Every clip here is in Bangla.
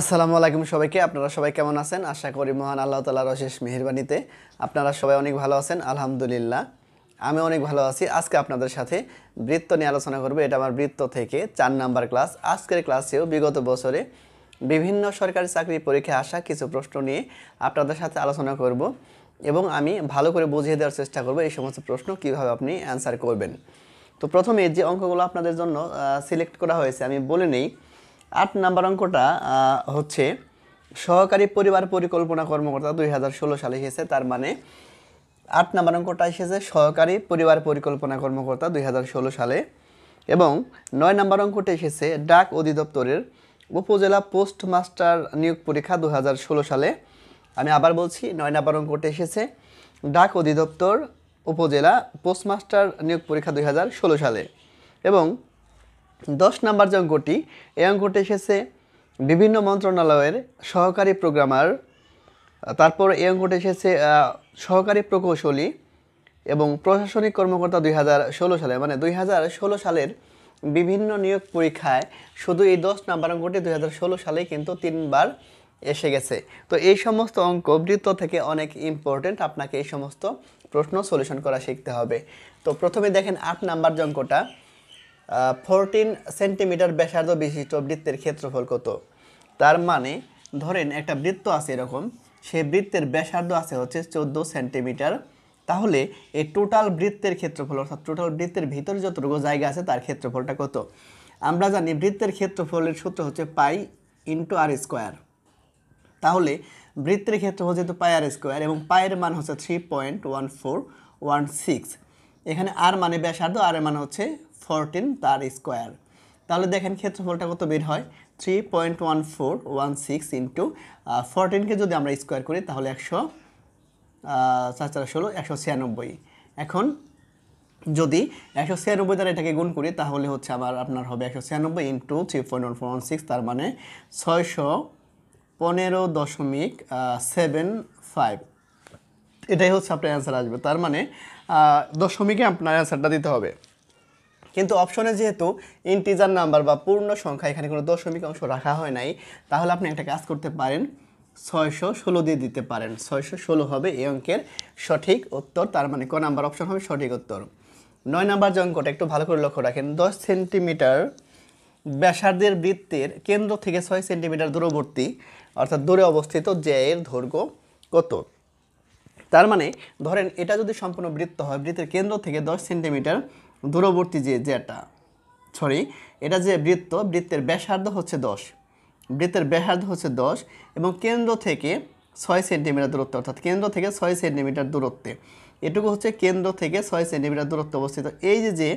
আসসালামু আলাইকুম সবাইকে আপনারা সবাই কেমন আছেন আশা করি মহান আল্লাহ তালার অশেষ মেহরবানিতে আপনারা সবাই অনেক ভালো আছেন আলহামদুলিল্লাহ আমি অনেক ভালো আছি আজকে আপনাদের সাথে বৃত্ত নিয়ে আলোচনা করবো এটা আমার বৃত্ত থেকে চার নাম্বার ক্লাস আজকের ক্লাসেও বিগত বছরে বিভিন্ন সরকারি চাকরি পরীক্ষায় আসা কিছু প্রশ্ন নিয়ে আপনাদের সাথে আলোচনা করব এবং আমি ভালো করে বুঝিয়ে দেওয়ার চেষ্টা করব এই সমস্ত প্রশ্ন কিভাবে আপনি অ্যান্সার করবেন তো প্রথমে যে অঙ্কগুলো আপনাদের জন্য সিলেক্ট করা হয়েছে আমি বলে নেই আট নাম্বার অঙ্কটা হচ্ছে সহকারী পরিবার পরিকল্পনা কর্মকর্তা দুই হাজার ষোলো সালে এসেছে তার মানে আট নাম্বার অঙ্কটা এসেছে সহকারী পরিবার পরিকল্পনা কর্মকর্তা দুই সালে এবং নয় নাম্বার অঙ্কটা এসেছে ডাক অধিদপ্তরের উপজেলা পোস্ট মাস্টার নিয়োগ পরীক্ষা দু সালে আমি আবার বলছি নয় নাম্বার অঙ্কটা এসেছে ডাক অধিদপ্তর উপজেলা পোস্টমাস্টার নিয়োগ পরীক্ষা দুই সালে এবং দশ নাম্বার যে অঙ্কটি এই অঙ্কটি এসেছে বিভিন্ন মন্ত্রণালয়ের সহকারী প্রোগ্রামার তারপর এই অঙ্কটি এসেছে সহকারী প্রকৌশলী এবং প্রশাসনিক কর্মকর্তা দুই সালে মানে দুই সালের বিভিন্ন নিয়োগ পরীক্ষায় শুধু এই দশ নাম্বার অঙ্কটি দুই সালে কিন্তু তিনবার এসে গেছে তো এই সমস্ত অঙ্ক বৃত্ত থেকে অনেক ইম্পর্টেন্ট আপনাকে এই সমস্ত প্রশ্ন সলিউশন করা শিখতে হবে তো প্রথমে দেখেন আট নাম্বার যে অঙ্কটা ফোরটিন সেন্টিমিটার ব্যাসার্ধ বিশিষ্ট বৃত্তের ক্ষেত্রফল কত তার মানে ধরেন একটা বৃত্ত আছে এরকম সে বৃত্তের ব্যাসার্ধ আছে হচ্ছে চোদ্দো সেন্টিমিটার তাহলে এই টোটাল বৃত্তের ক্ষেত্রফল অর্থাৎ টোটাল বৃত্তের ভিতরে যতটুকু জায়গা আছে তার ক্ষেত্রফলটা কত আমরা জানি বৃত্তের ক্ষেত্রফলের সূত্র হচ্ছে পাই ইন্টু আর স্কোয়ার তাহলে বৃত্তের ক্ষেত্রফল যেহেতু পাই আর স্কোয়ার এবং পায়ের মান হচ্ছে three point one four one six এখানে আর মানে ব্যাসার্ধ আর মানে হচ্ছে ফোরটিন তার স্কোয়ার তাহলে দেখেন ক্ষেত্রফলটা কত বের হয় three point one four one six into ফোরটিনকে যদি আমরা স্কোয়ার করি তাহলে একশো চার চার ষোলো একশো ছিয়ানব্বই এখন যদি একশো ছিয়ানব্বই দ্বারা এটাকে গুণ করি তাহলে হচ্ছে আবার আপনার হবে একশো ছিয়ানব্বই into three point one four one six তার মানে ছয়শো পনেরো দশমিক সেভেন ফাইভ এটাই হচ্ছে আপনার অ্যান্সার আসবে তার মানে দশমিকে আপনার অ্যান্সারটা দিতে হবে কিন্তু অপশনে যেহেতু ইন্টিজার নাম্বার বা পূর্ণ সংখ্যা এখানে কোনো দশমিক অংশ রাখা হয় নাই তাহলে আপনি একটা কাজ করতে পারেন ছয়শো ষোলো দিয়ে দিতে পারেন ছয়শো ষোলো হবে এই অঙ্কের সঠিক উত্তর তার মানে ক নাম্বার অপশন হবে সঠিক উত্তর নয় নাম্বার যে অঙ্কটা একটু ভালো করে লক্ষ্য রাখেন দশ সেন্টিমিটার ব্যাসার্ধের বৃত্তের কেন্দ্র থেকে ছয় সেন্টিমিটার দূরবর্তী অর্থাৎ দূরে অবস্থিত এর দৈর্ঘ্য কত তার মানে ধরেন এটা যদি সম্পূর্ণ বৃত্ত হয় বৃত্তের কেন্দ্র থেকে দশ সেন্টিমিটার দূরবর্তী যে যেটা সরি এটা যে বৃত্ত বৃত্তের ব্যাসার্ধ হচ্ছে দশ বৃত্তের ব্যাসার্ধ হচ্ছে দশ এবং কেন্দ্র থেকে ছয় সেন্টিমিটার দূরত্ব অর্থাৎ কেন্দ্র থেকে ছয় সেন্টিমিটার দূরত্বে এটুকু হচ্ছে কেন্দ্র থেকে ছয় সেন্টিমিটার দূরত্বে অবস্থিত এই যে যে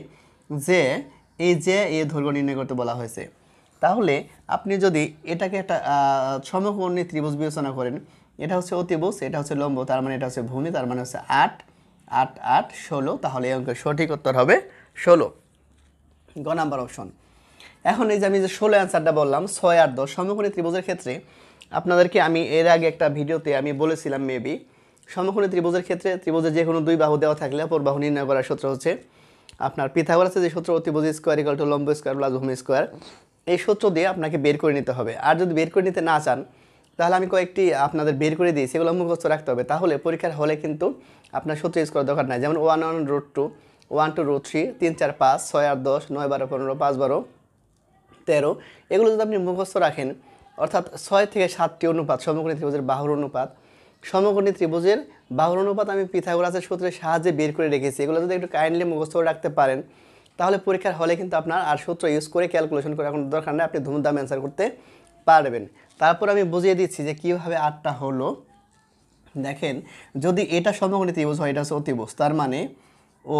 যে এই যে এ দৈর্ঘ্য নির্ণয় করতে বলা হয়েছে তাহলে আপনি যদি এটাকে একটা সমকর্ণী ত্রিভুজ বিবেচনা করেন এটা হচ্ছে অতিবুষ এটা হচ্ছে লম্ব তার মানে এটা হচ্ছে ভূমি তার মানে হচ্ছে আট আট আট ষোলো তাহলে এই অঙ্কের সঠিক উত্তর হবে ষোলো গ নাম্বার অপশন এখন এই যে আমি যে ষোলো অ্যান্সারটা বললাম ছয় আর দশ সমকোণী ত্রিভুজের ক্ষেত্রে আপনাদেরকে আমি এর আগে একটা ভিডিওতে আমি বলেছিলাম মেবি সমকোণী ত্রিভুজের ক্ষেত্রে ত্রিভুজের যে কোনো দুই বাহু দেওয়া থাকলে অপর বাহু নির্ণয় করার সূত্র হচ্ছে আপনার পিথাগোরাসের যে সূত্র অতিভুজ স্কোয়ার ইকাল টু লম্ব স্কোয়ার প্লাস ভূমি স্কোয়ার এই সূত্র দিয়ে আপনাকে বের করে নিতে হবে আর যদি বের করে নিতে না চান তাহলে আমি কয়েকটি আপনাদের বের করে দিই সেগুলো মুখস্থ রাখতে হবে তাহলে পরীক্ষার হলে কিন্তু আপনার সূত্র ইউজ করার দরকার নাই যেমন one one root two one two two three তিন চার পাঁচ ছয় আট দশ নয় বারো পনেরো পাঁচ বারো তেরো এগুলো যদি আপনি মুখস্থ রাখেন অর্থাৎ ছয় থেকে সাতটি অনুপাত সমগ্রী ত্রিভুজের বাহুর অনুপাত সমগ্রী ত্রিভুজের বাহুর অনুপাত আমি পিথাগোরাসের সূত্রের সাহায্যে বের করে রেখেছি এগুলো যদি একটু কাইন্ডলি মুখস্থ রাখতে পারেন তাহলে পরীক্ষার হলে কিন্তু আপনার আর সূত্র ইউজ করে ক্যালকুলেশন করে এখন দরকার নেই আপনি ধুমধাম অ্যান্সার করতে পারবেন তারপর আমি বুঝিয়ে দিচ্ছি যে কীভাবে আটটা হলো দেখেন যদি এটা সমগ্রী ত্রিভুজ হয় এটা হচ্ছে অতিভুজ তার মানে ও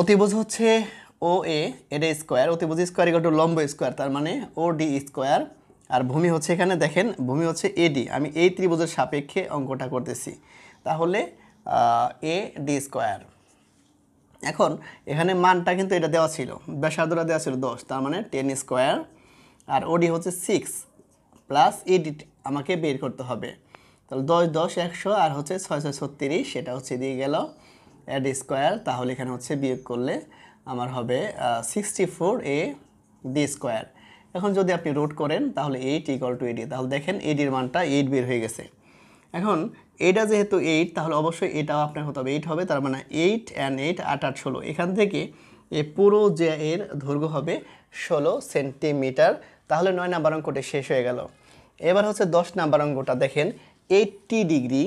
অতিভুজ হচ্ছে ও এ এটা স্কোয়ার অতিভুজ স্কোয়ার ইকটু লম্ব স্কোয়ার তার মানে ও ডি স্কোয়ার আর ভূমি হচ্ছে এখানে দেখেন ভূমি হচ্ছে এডি আমি এই ত্রিভুজের সাপেক্ষে অঙ্কটা করতেছি তাহলে এ ডি স্কোয়ার এখন এখানে মানটা কিন্তু এটা দেওয়া ছিল ব্যাসার্ধটা দেওয়া ছিল দশ তার মানে টেন স্কোয়ার আর ওডি হচ্ছে সিক্স প্লাস এডি আমাকে বের করতে হবে তাহলে দশ দশ একশো আর হচ্ছে ছয় ছয় ছত্রিশ সেটা হচ্ছে দিয়ে গেল অ্যাড স্কোয়ার তাহলে এখানে হচ্ছে বিয়োগ করলে আমার হবে sixty four A D square এখন যদি আপনি রোড করেন তাহলে এইট ইকল টু এডি তাহলে দেখেন এডির মানটা এইট বের হয়ে গেছে এখন এটা যেহেতু এইট তাহলে অবশ্যই এটাও আপনার হতে হবে এইট হবে তার মানে এইট অ্যান্ড এইট আট আট ষোলো এখান থেকে এ পুরো যে এর দৈর্ঘ্য হবে ষোলো সেন্টিমিটার তাহলে নয় নাম্বার অঙ্কটি শেষ হয়ে গেল এবার হচ্ছে দশ নাম্বার অঙ্কটা দেখেন এইট্টি ডিগ্রি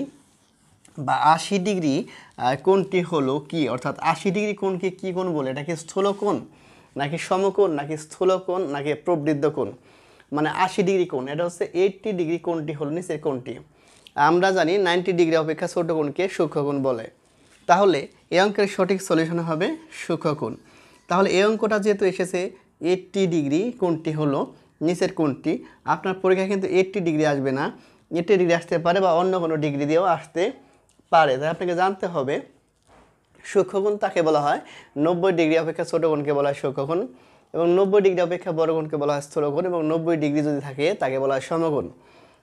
বা আশি ডিগ্রি কোনটি হলো কি অর্থাৎ আশি ডিগ্রি কোনকে কি কোণ বলে এটাকে স্থূলকোণ নাকি সমকোণ নাকি স্থূলকোণ নাকি প্রবৃদ্ধ কোণ মানে আশি ডিগ্রি কোণ এটা হচ্ছে এইট্টি ডিগ্রি কোনটি হলো নিচের কোনটি আমরা জানি নাইনটি ডিগ্রি অপেক্ষা ছোট কোণকে সূক্ষ্মকোণ বলে তাহলে এ অঙ্কের সঠিক সলিউশন হবে সূক্ষ্মকোণ তাহলে এ অঙ্কটা যেহেতু এসেছে এইটটি ডিগ্রি কোনটি হলো নিচের কোনটি আপনার পরীক্ষা কিন্তু এইট্টি ডিগ্রি আসবে না নেটে ডিগ্রি আসতে পারে বা অন্য কোনো ডিগ্রি দিয়েও আসতে পারে তাই আপনাকে জানতে হবে সূক্ষ্মগুণ তাকে বলা হয় নব্বই ডিগ্রি অপেক্ষা ছোটো গুণকে বলা হয় সূক্ষ্মগুণ এবং নব্বই ডিগ্রি অপেক্ষা বড় গুণকে বলা হয় স্থূলগুণ এবং নব্বই ডিগ্রি যদি থাকে তাকে বলা হয় সমগুণ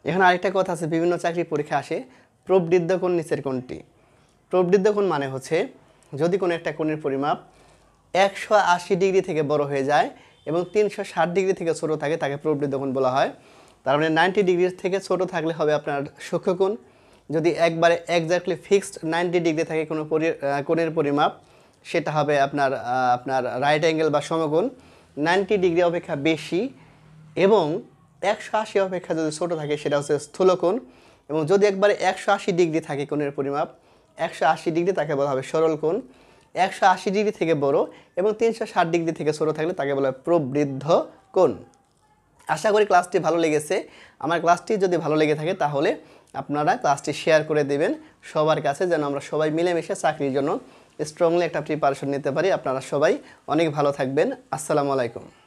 এখন আরেকটা কথা আছে বিভিন্ন চাকরি পরীক্ষা আসে প্রবৃদ্ধ কোণ নিচের কোণটি প্রবৃদ্ধ কোণ মানে হচ্ছে যদি কোনো একটা কোণের পরিমাপ একশো ডিগ্রি থেকে বড় হয়ে যায় এবং তিনশো ডিগ্রি থেকে ছোটো থাকে তাকে প্রবৃদ্ধ কোণ বলা হয় তার মানে নাইনটি ডিগ্রির থেকে ছোট থাকলে হবে আপনার সূক্ষ্মকোণ যদি একবারে একজাক্টলি ফিক্সড নাইনটি ডিগ্রি থাকে কোনো কোণের পরিমাপ সেটা হবে আপনার আপনার রাইট অ্যাঙ্গেল বা সমকোণ নাইনটি ডিগ্রি অপেক্ষা বেশি এবং একশো আশি অপেক্ষা যদি ছোটো থাকে সেটা হচ্ছে স্থূলকোণ এবং যদি একবারে একশো আশি ডিগ্রি থাকে কোণের পরিমাপ একশো আশি ডিগ্রি তাকে বলা হবে সরল কোণ একশো আশি ডিগ্রি থেকে বড় এবং তিনশো ষাট ডিগ্রি থেকে ছোটো থাকলে তাকে বলা হয় প্রবৃদ্ধ কোণ আশা করি ক্লাসটি ভালো লেগেছে আমার ক্লাসটি যদি ভালো লেগে থাকে তাহলে আপনারা ক্লাসটি শেয়ার করে দেবেন সবার কাছে যেন আমরা সবাই মিলেমিশে চাকরির জন্য স্ট্রংলি একটা প্রিপারেশন নিতে পারি আপনারা সবাই অনেক ভালো থাকবেন আসসালামু আলাইকুম